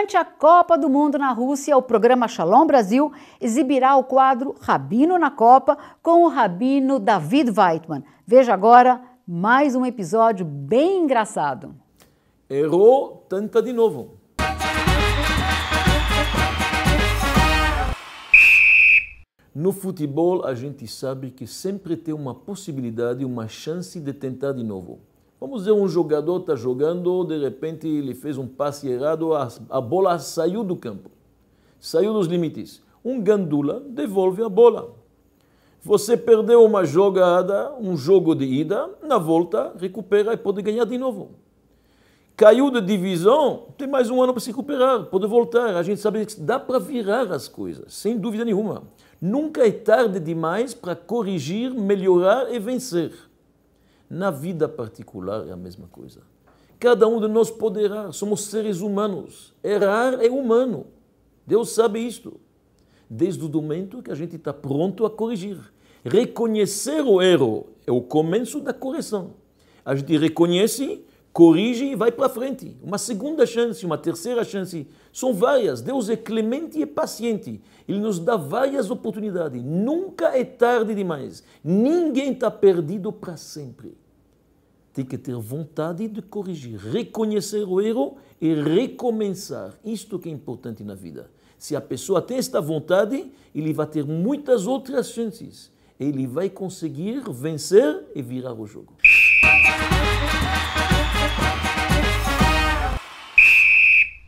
Durante a Copa do Mundo na Rússia, o programa Shalom Brasil exibirá o quadro Rabino na Copa com o rabino David Weitman. Veja agora mais um episódio bem engraçado. Errou, tenta de novo. No futebol, a gente sabe que sempre tem uma possibilidade, uma chance de tentar de novo. Vamos dizer, um jogador está jogando, de repente ele fez um passe errado, a, a bola saiu do campo, saiu dos limites. Um gandula devolve a bola. Você perdeu uma jogada, um jogo de ida, na volta recupera e pode ganhar de novo. Caiu de divisão, tem mais um ano para se recuperar, pode voltar. A gente sabe que dá para virar as coisas, sem dúvida nenhuma. Nunca é tarde demais para corrigir, melhorar e vencer. Na vida particular é a mesma coisa. Cada um de nós pode errar, somos seres humanos. Errar é humano. Deus sabe isto. Desde o momento que a gente está pronto a corrigir. Reconhecer o erro é o começo da correção. A gente reconhece, corrige e vai para frente. Uma segunda chance, uma terceira chance. São várias. Deus é clemente e paciente. Ele nos dá várias oportunidades. Nunca é tarde demais. Ninguém está perdido para sempre tem que ter vontade de corrigir, reconhecer o erro e recomeçar. Isto que é importante na vida. Se a pessoa tem esta vontade, ele vai ter muitas outras chances. Ele vai conseguir vencer e virar o jogo.